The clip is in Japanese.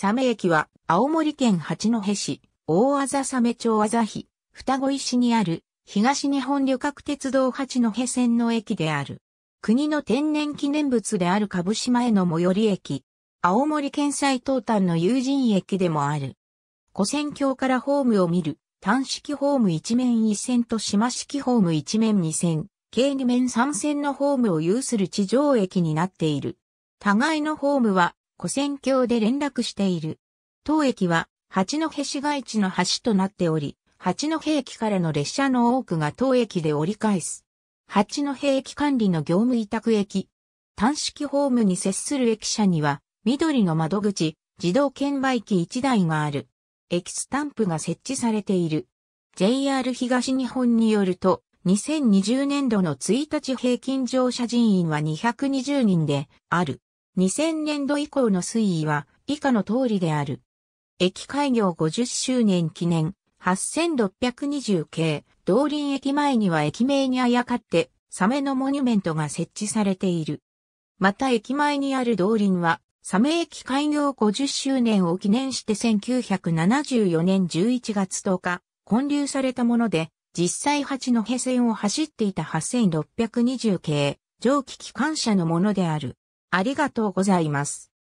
サメ駅は、青森県八戸市、大字サメ町あ比、双子石にある、東日本旅客鉄道八戸線の駅である。国の天然記念物である株島への最寄り駅。青森県最東端の友人駅でもある。古戦橋からホームを見る、単式ホーム一面一線と島式ホーム一面二線、計二面三線のホームを有する地上駅になっている。互いのホームは古戦橋で連絡している。当駅は、八戸市街地の橋となっており、八戸駅からの列車の多くが当駅で折り返す。八戸駅管理の業務委託駅。単式ホームに接する駅舎には、緑の窓口、自動券売機1台がある。駅スタンプが設置されている。JR 東日本によると、2020年度の1日平均乗車人員は220人である。2000年度以降の推移は以下の通りである。駅開業50周年記念8620系道林駅前には駅名にあやかってサメのモニュメントが設置されている。また駅前にある道林はサメ駅開業50周年を記念して1974年11月10日、建立されたもので、実際8の平線を走っていた8620系、蒸気機関車のものである。ありがとうございます。